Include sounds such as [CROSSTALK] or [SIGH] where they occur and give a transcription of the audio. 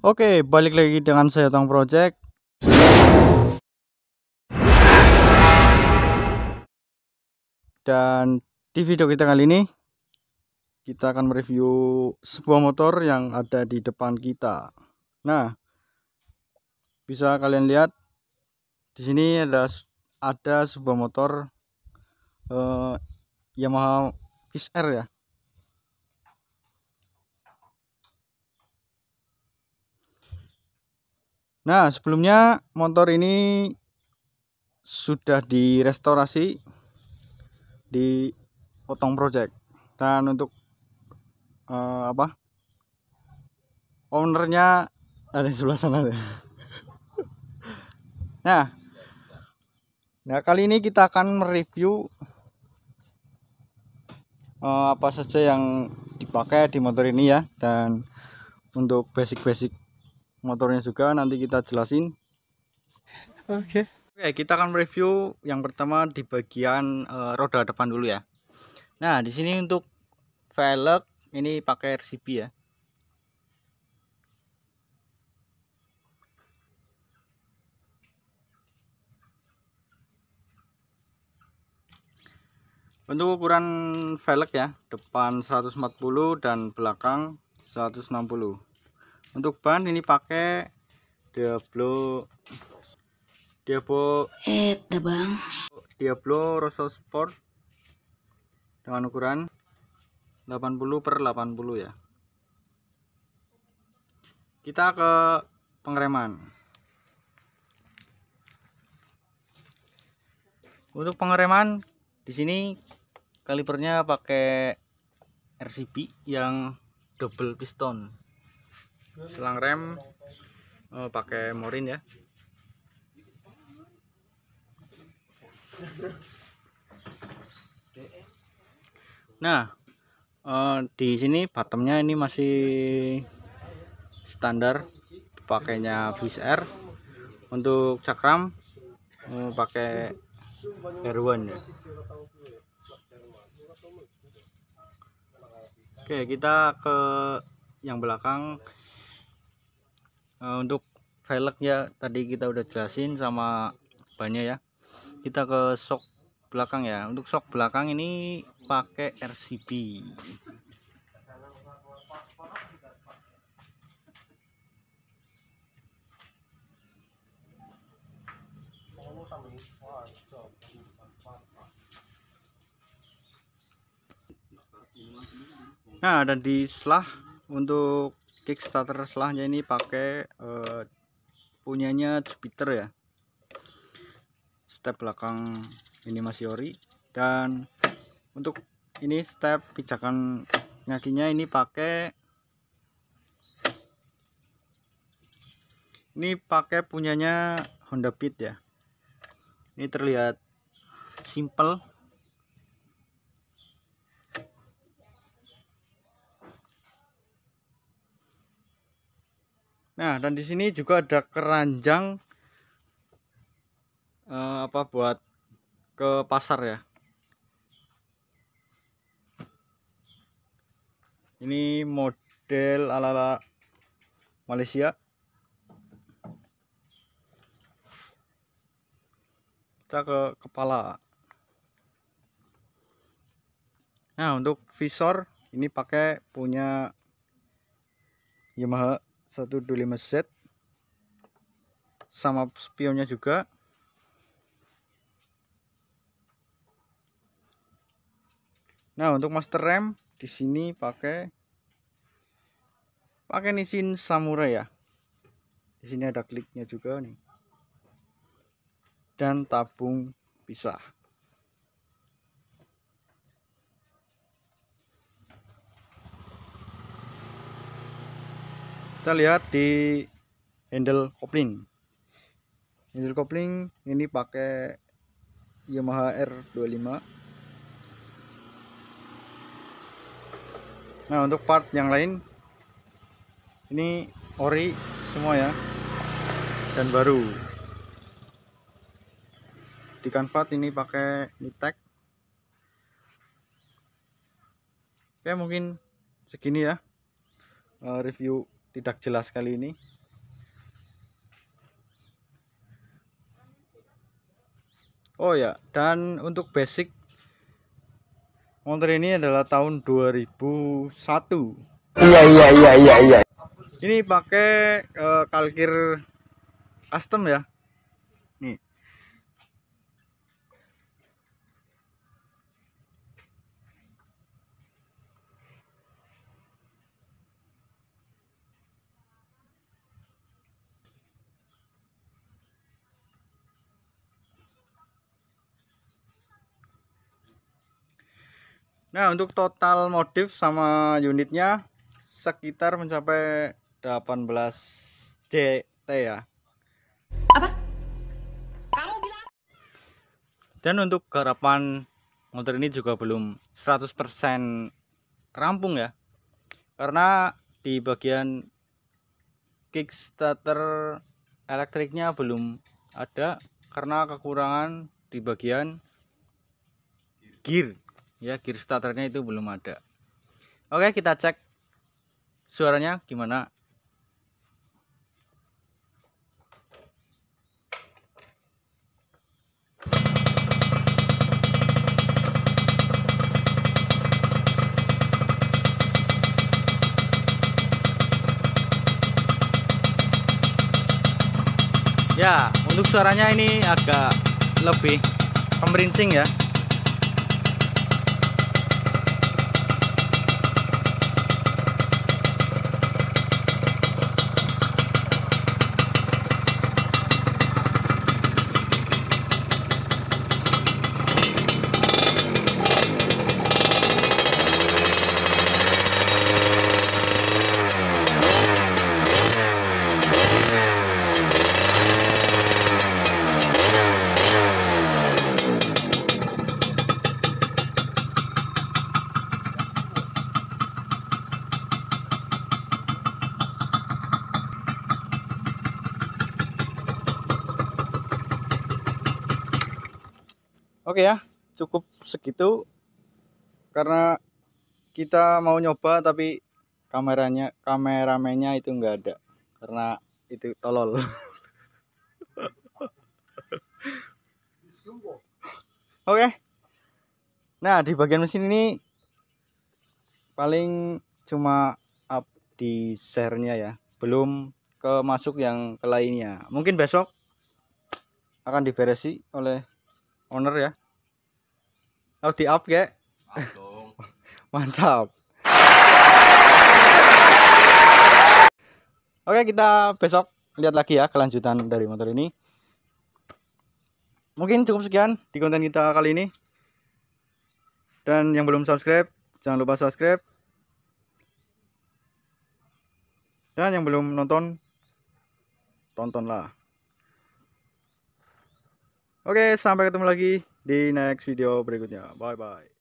Oke, balik lagi dengan saya Tong Project. Dan di video kita kali ini kita akan mereview sebuah motor yang ada di depan kita. Nah, bisa kalian lihat di sini ada ada sebuah motor uh, Yamaha XR ya. Nah, sebelumnya motor ini sudah direstorasi di Otong Project. Dan untuk uh, apa? Ownernya ada di sebelah sana. [LAUGHS] nah, nah kali ini kita akan mereview uh, apa saja yang dipakai di motor ini ya dan untuk basic-basic motornya juga nanti kita jelasin oke okay. oke kita akan review yang pertama di bagian uh, roda depan dulu ya nah di sini untuk velg ini pakai RCB ya Untuk ukuran velg ya, depan 140 dan belakang 160 untuk ban ini pakai Diablo Diablo eh bang Diablo Rosso Sport dengan ukuran 80 per 80 ya kita ke pengereman untuk pengereman di sini kalipernya pakai RCB yang double piston selang rem oh, pakai morin ya nah uh, di sini bottomnya ini masih standar pakainya VCR untuk cakram uh, pakai R1 ya Oke kita ke yang belakang Eh, untuk velgnya tadi kita udah jelasin sama banyak ya kita ke shock belakang ya untuk shock belakang ini pakai RCB Nah, dan di selah untuk Kickstarter setelahnya ini pakai uh, punyanya Jupiter ya step belakang ini masih ori dan untuk ini step pijakan kakinya ini pakai ini pakai punyanya Honda Beat ya ini terlihat simple Nah, dan di sini juga ada keranjang eh, apa buat ke pasar ya. Ini model ala-ala Malaysia. Kita ke kepala. Nah, untuk visor ini pakai punya Yamaha 125Z sama spionnya juga nah untuk master rem di sini pakai pakai nisin samurai ya di sini ada kliknya juga nih dan tabung pisah kita lihat di handle kopling handle kopling ini pakai Yamaha R25 nah untuk part yang lain ini ori semua ya dan baru di kanvat ini pakai nitek Oke mungkin segini ya eh, review tidak jelas kali ini Oh ya dan untuk basic motor ini adalah tahun 2001 iya iya iya iya iya ini pakai uh, kalkir custom ya Nah untuk total modif sama unitnya sekitar mencapai 18 CT ya. Apa? Kamu bilang? Dan untuk garapan motor ini juga belum 100% rampung ya. Karena di bagian kickstarter elektriknya belum ada karena kekurangan di bagian gear ya gear starternya itu belum ada oke kita cek suaranya gimana ya untuk suaranya ini agak lebih pemerincing ya Oke ya, cukup segitu karena kita mau nyoba tapi kameranya kameramennya itu enggak ada karena itu tolol. Oke. Nah, di bagian mesin ini paling cuma up di share-nya ya. Belum ke masuk yang ke lainnya. Mungkin besok akan diberesi oleh owner ya harus di up ya? Mantap. Oke kita besok lihat lagi ya kelanjutan dari motor ini. Mungkin cukup sekian di konten kita kali ini. Dan yang belum subscribe jangan lupa subscribe. Dan yang belum nonton tontonlah. Oke sampai ketemu lagi di next video berikutnya. Bye bye.